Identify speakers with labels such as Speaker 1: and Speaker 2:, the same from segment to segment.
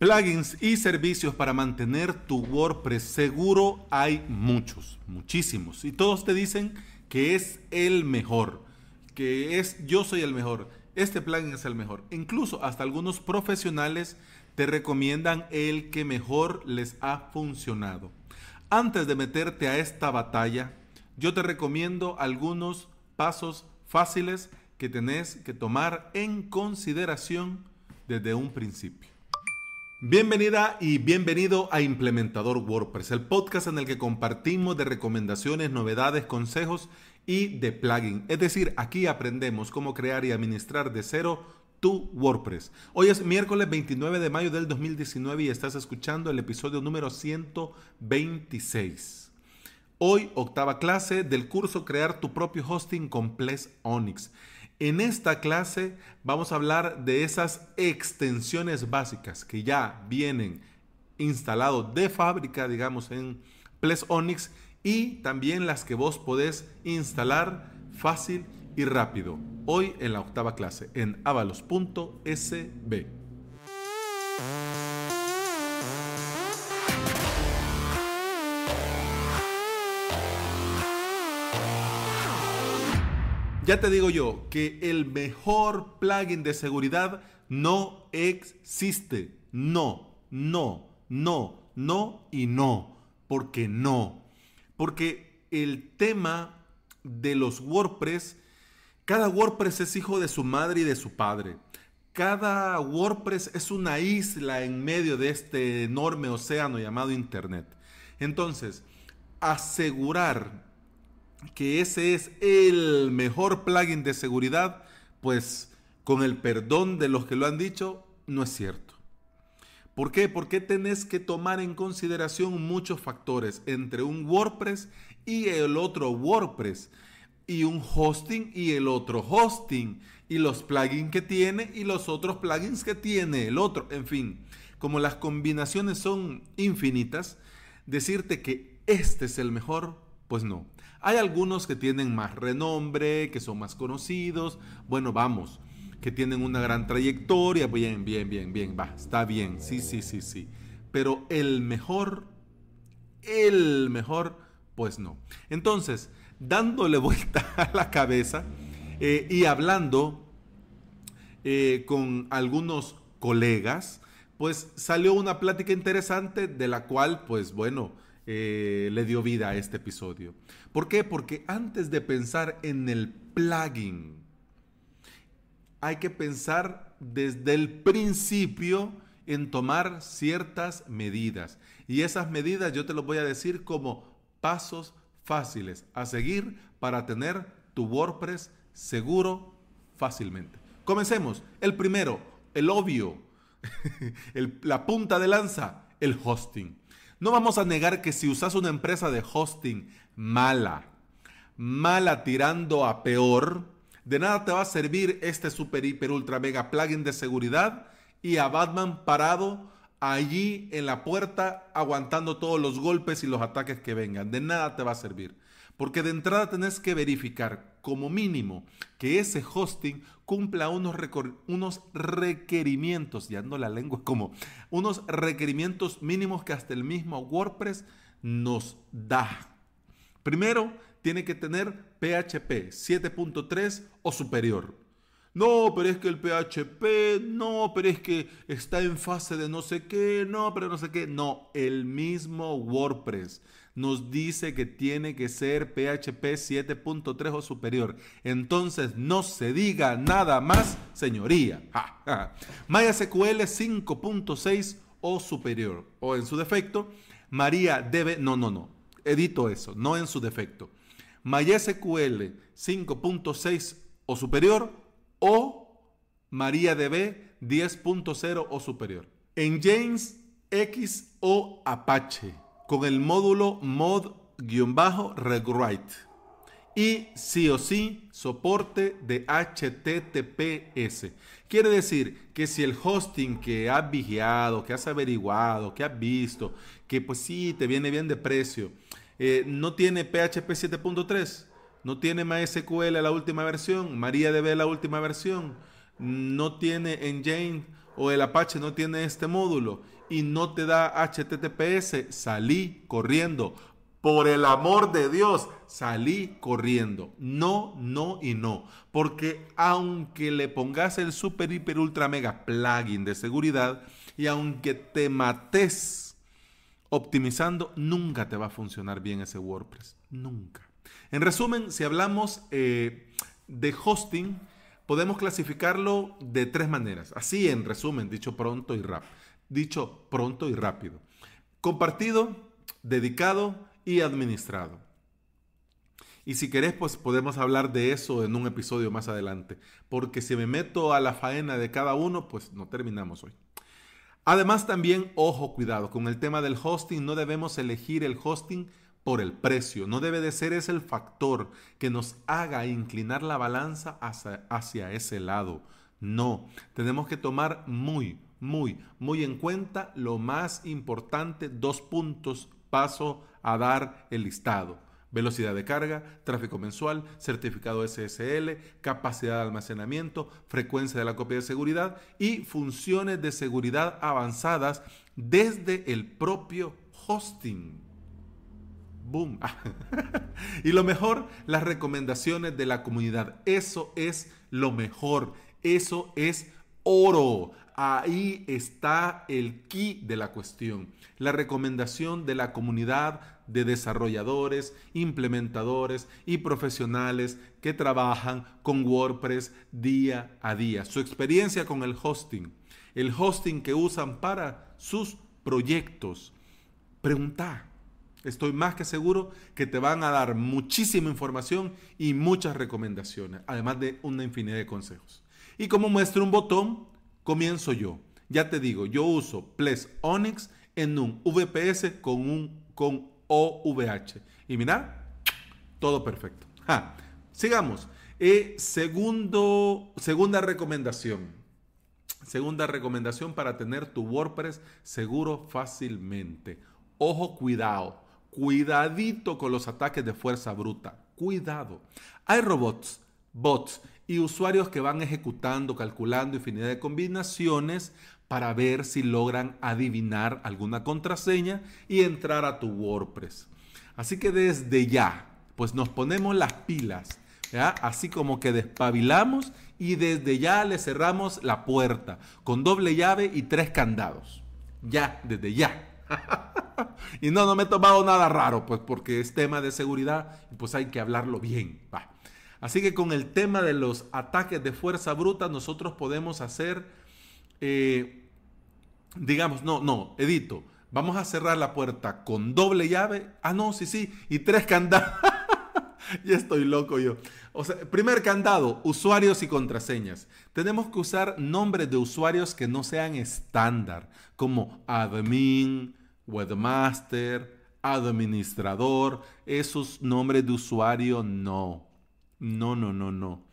Speaker 1: Plugins y servicios para mantener tu WordPress seguro hay muchos, muchísimos. Y todos te dicen que es el mejor, que es yo soy el mejor, este plugin es el mejor. Incluso hasta algunos profesionales te recomiendan el que mejor les ha funcionado. Antes de meterte a esta batalla, yo te recomiendo algunos pasos fáciles que tenés que tomar en consideración desde un principio. Bienvenida y bienvenido a Implementador WordPress, el podcast en el que compartimos de recomendaciones, novedades, consejos y de plugin. Es decir, aquí aprendemos cómo crear y administrar de cero tu WordPress. Hoy es miércoles 29 de mayo del 2019 y estás escuchando el episodio número 126. Hoy octava clase del curso Crear tu propio hosting con Ples Onyx. En esta clase vamos a hablar de esas extensiones básicas que ya vienen instalado de fábrica, digamos, en Ples Onyx y también las que vos podés instalar fácil y rápido. Hoy en la octava clase en avalos.sb. Ya te digo yo que el mejor plugin de seguridad no existe. No, no, no, no y no. Porque no. Porque el tema de los WordPress, cada WordPress es hijo de su madre y de su padre. Cada WordPress es una isla en medio de este enorme océano llamado Internet. Entonces, asegurar que ese es el mejor plugin de seguridad, pues con el perdón de los que lo han dicho, no es cierto. ¿Por qué? Porque tenés que tomar en consideración muchos factores entre un WordPress y el otro WordPress, y un hosting y el otro hosting, y los plugins que tiene y los otros plugins que tiene el otro. En fin, como las combinaciones son infinitas, decirte que este es el mejor, pues no. Hay algunos que tienen más renombre, que son más conocidos. Bueno, vamos, que tienen una gran trayectoria. Bien, bien, bien, bien, va, está bien. Sí, sí, sí, sí. Pero el mejor, el mejor, pues no. Entonces, dándole vuelta a la cabeza eh, y hablando eh, con algunos colegas, pues salió una plática interesante de la cual, pues bueno, eh, le dio vida a este episodio. ¿Por qué? Porque antes de pensar en el plugin, hay que pensar desde el principio en tomar ciertas medidas. Y esas medidas yo te las voy a decir como pasos fáciles a seguir para tener tu WordPress seguro fácilmente. Comencemos. El primero, el obvio, la punta de lanza, el hosting. No vamos a negar que si usas una empresa de hosting mala, mala tirando a peor, de nada te va a servir este super hiper ultra mega plugin de seguridad y a Batman parado allí en la puerta aguantando todos los golpes y los ataques que vengan. De nada te va a servir. Porque de entrada tenés que verificar como mínimo que ese hosting cumpla unos, unos requerimientos, ya no la lengua es como, unos requerimientos mínimos que hasta el mismo WordPress nos da. Primero, tiene que tener PHP 7.3 o superior. No, pero es que el PHP, no, pero es que está en fase de no sé qué, no, pero no sé qué. No, el mismo WordPress nos dice que tiene que ser PHP 7.3 o superior. Entonces no se diga nada más, señoría. MySQL 5.6 o superior. O en su defecto, María debe... No, no, no. Edito eso, no en su defecto. MySQL 5.6 o superior o MariaDB 10.0 o superior. En James X o Apache con el módulo mod-regwrite y sí o sí soporte de HTTPS. Quiere decir que si el hosting que has vigiado, que has averiguado, que has visto, que pues sí te viene bien de precio, eh, no tiene PHP 7.3, no tiene MySQL la última versión, MariaDB la última versión, no tiene Engine o el Apache no tiene este módulo y no te da HTTPS, salí corriendo. Por el amor de Dios, salí corriendo. No, no y no. Porque aunque le pongas el super, hiper, ultra, mega plugin de seguridad y aunque te mates optimizando, nunca te va a funcionar bien ese WordPress. Nunca. En resumen, si hablamos eh, de hosting, podemos clasificarlo de tres maneras. Así en resumen, dicho pronto y rap. Dicho pronto y rápido. Compartido, dedicado y administrado. Y si querés, pues podemos hablar de eso en un episodio más adelante. Porque si me meto a la faena de cada uno, pues no terminamos hoy. Además, también, ojo, cuidado, con el tema del hosting, no debemos elegir el hosting por el precio. No debe de ser ese el factor que nos haga inclinar la balanza hacia, ese lado. No, tenemos que tomar muy, muy, muy en cuenta lo más importante, dos puntos, paso a dar el listado. Velocidad de carga, tráfico mensual, certificado SSL, capacidad de almacenamiento, frecuencia de la copia de seguridad y funciones de seguridad avanzadas desde el propio hosting. Boom. y lo mejor, las recomendaciones de la comunidad. Eso es lo mejor. Eso es oro. Ahí está el key de la cuestión. La recomendación de la comunidad de desarrolladores, implementadores y profesionales que trabajan con WordPress día a día. Su experiencia con el hosting, el hosting que usan para sus proyectos. Pregunta, Estoy más que seguro que te van a dar muchísima información y muchas recomendaciones, además de una infinidad de consejos. Y como muestro un botón, comienzo yo. Ya te digo, yo uso Ples Onyx en un VPS con un con OVH. Y mira, todo perfecto. sigamos. Eh, segundo, segunda recomendación. Segunda recomendación para tener tu WordPress seguro fácilmente. Ojo, cuidado. Cuidadito con los ataques de fuerza bruta. Cuidado. Hay robots, bots y usuarios que van ejecutando, calculando infinidad de combinaciones para ver si logran adivinar alguna contraseña y entrar a tu WordPress. Así que desde ya, pues nos ponemos las pilas, así como que despabilamos y desde ya le cerramos la puerta con doble llave y tres candados. Ya, desde ya. y no, no me he tomado nada raro, pues porque es tema de seguridad pues hay que hablarlo bien. Así que con el tema de los ataques de fuerza bruta, nosotros podemos hacer, eh, digamos, no, no, edito, vamos a cerrar la puerta con doble llave. Ah, no, sí, sí, y tres candados. ya estoy loco yo. O sea, primer candado, usuarios y contraseñas. Tenemos que usar nombres de usuarios que no sean estándar, como admin, webmaster, administrador, esos nombres de usuario no. No, no, no, no.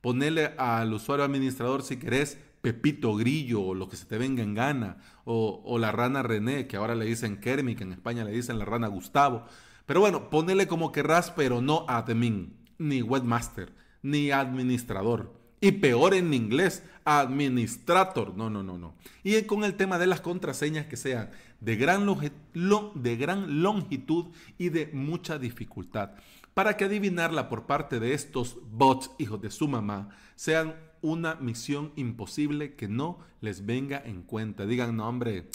Speaker 1: Ponele al usuario administrador si querés Pepito Grillo o lo que se te venga en gana o, la rana René, que ahora le dicen Kermi, que en España le dicen la rana Gustavo. Pero bueno, ponele como querrás, pero no admin, ni webmaster, ni administrador. Y peor en inglés, administrator. No, no, no, no. Y con el tema de las contraseñas que sean de gran, de gran longitud y de mucha dificultad, para que adivinarla por parte de estos bots, hijos de su mamá, sean una misión imposible que no les venga en cuenta. Digan, no, hombre,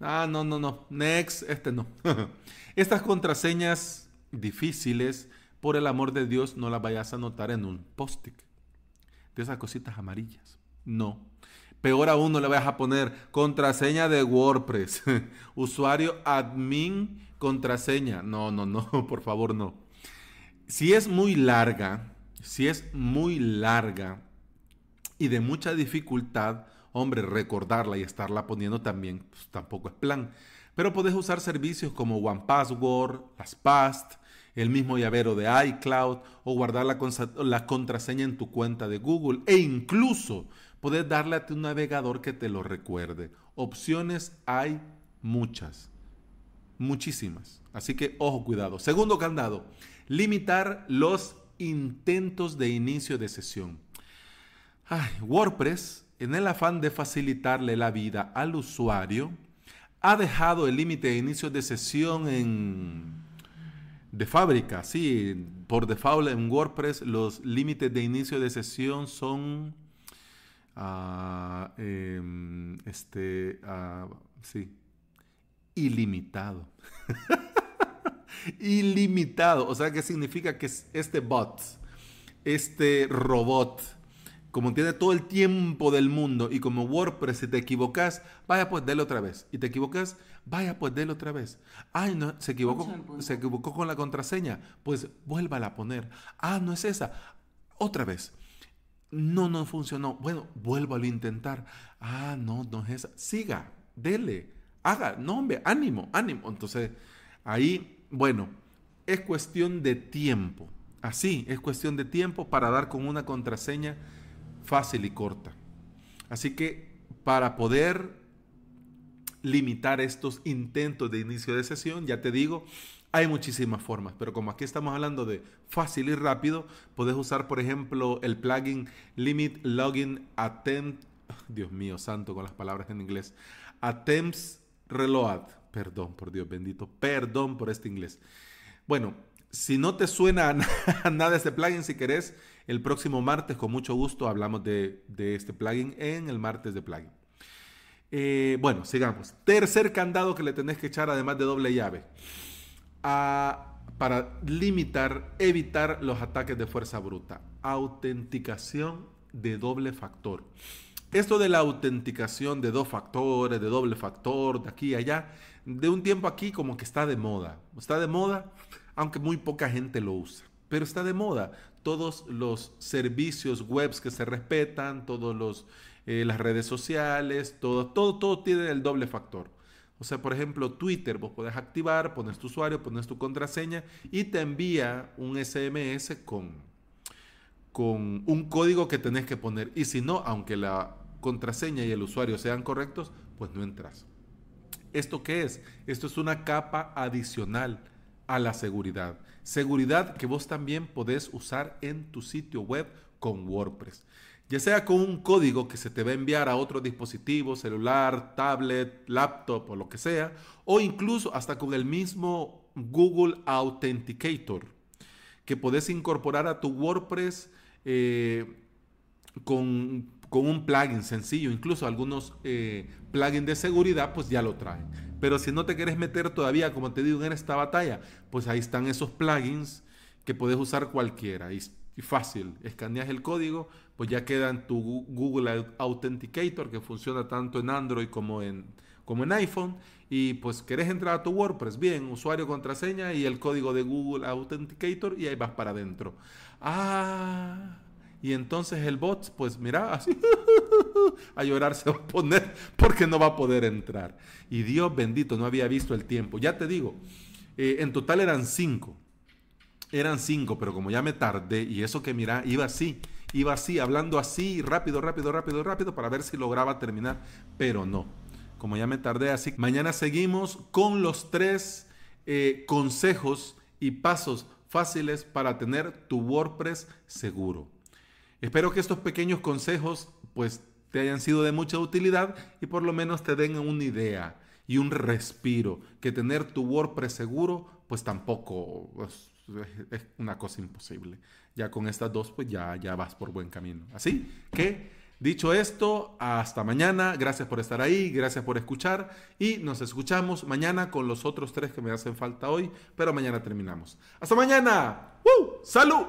Speaker 1: ah, no, no, no, next, este no. Estas contraseñas difíciles, por el amor de Dios, no las vayas a anotar en un post-it. De esas cositas amarillas. No, Peor aún, no le vas a poner contraseña de WordPress. Usuario admin contraseña. No, no, no, por favor, no. Si es muy larga, si es muy larga y de mucha dificultad, hombre, recordarla y estarla poniendo también pues, tampoco es plan. Pero puedes usar servicios como OnePassword, Password, el mismo llavero de iCloud o guardar la contraseña en tu cuenta de Google e incluso Puedes darle a tu navegador que te lo recuerde. Opciones hay muchas, muchísimas. Así que ojo, cuidado. Segundo candado, limitar los intentos de inicio de sesión. WordPress, en el afán de facilitarle la vida al usuario, ha dejado el límite de inicio de sesión en de fábrica, sí, por default en WordPress los límites de inicio de sesión son a, em, este, sí, ilimitado. ilimitado. O sea, que significa que este bot, este robot, como tiene todo el tiempo del mundo y como WordPress, si te equivocas, vaya pues dele otra vez. Y te equivocas, vaya pues dele otra vez. Ay, no, se equivocó, se equivocó con la contraseña. Pues vuélvala a poner. Ah, no es esa. Otra vez. No, no funcionó. Bueno, vuelvo a intentar. Ah, no, no es esa. Siga, dele, haga, no, hombre, ánimo, ánimo. Entonces, ahí, bueno, es cuestión de tiempo. Así, es cuestión de tiempo para dar con una contraseña fácil y corta. Así que para poder limitar estos intentos de inicio de sesión. Ya te digo, hay muchísimas formas, pero como aquí estamos hablando de fácil y rápido, puedes usar, por ejemplo, el plugin Limit Login Attempt. Dios mío, santo con las palabras en inglés. Attempts Reload. Perdón, por Dios bendito. Perdón por este inglés. Bueno, si no te suena nada este plugin, si querés, el próximo martes con mucho gusto hablamos de este plugin en el martes de plugin. Eh, bueno, sigamos. Tercer candado que le tenés que echar, además de doble llave, para limitar, evitar los ataques de fuerza bruta. Autenticación de doble factor. Esto de la autenticación de dos factores, de doble factor, de aquí y allá, de un tiempo aquí como que está de moda. Está de moda, aunque muy poca gente lo usa. Pero está de moda todos los servicios webs que se respetan, todas eh, las redes sociales, todo, tiene el doble factor. O sea, por ejemplo, Twitter, vos podés activar, pones tu usuario, pones tu contraseña y te envía un SMS con, con un código que tenés que poner. Y si no, aunque la contraseña y el usuario sean correctos, pues no entras. ¿Esto qué es? Esto es una capa adicional a la seguridad. Seguridad que vos también podés usar en tu sitio web con WordPress. Ya sea con un código que se te va a enviar a otro dispositivo, celular, tablet, laptop o lo que sea, o incluso hasta con el mismo Google Authenticator que podés incorporar a tu WordPress eh, con, un plugin sencillo. Incluso algunos eh, plugins de seguridad pues ya lo traen. Pero si no te quieres meter todavía, como te digo, en esta batalla, pues ahí están esos plugins que puedes usar cualquiera. Y fácil, escaneas el código, pues ya queda en tu Google Authenticator que funciona tanto en Android como en, como en iPhone. Y pues querés entrar a tu WordPress, bien, usuario, contraseña y el código de Google Authenticator y ahí vas para adentro. Ah, y entonces el bot, pues mira, así a llorar se va a poner porque no va a poder entrar. Y Dios bendito, no había visto el tiempo. Ya te digo, eh, en total eran cinco. Eran cinco, pero como ya me tardé y eso que mira, iba así, iba así, hablando así, rápido, rápido, rápido, rápido, para ver si lograba terminar, pero no. Como ya me tardé, así mañana seguimos con los tres eh, consejos y pasos fáciles para tener tu WordPress seguro. Espero que estos pequeños consejos pues te hayan sido de mucha utilidad y por lo menos te den una idea y un respiro, que tener tu WordPress seguro pues tampoco pues, es, una cosa imposible. Ya con estas dos pues ya, ya vas por buen camino. Así que dicho esto, hasta mañana, gracias por estar ahí, gracias por escuchar y nos escuchamos mañana con los otros tres que me hacen falta hoy, pero mañana terminamos. Hasta mañana. ¡Woo! ¡Salud!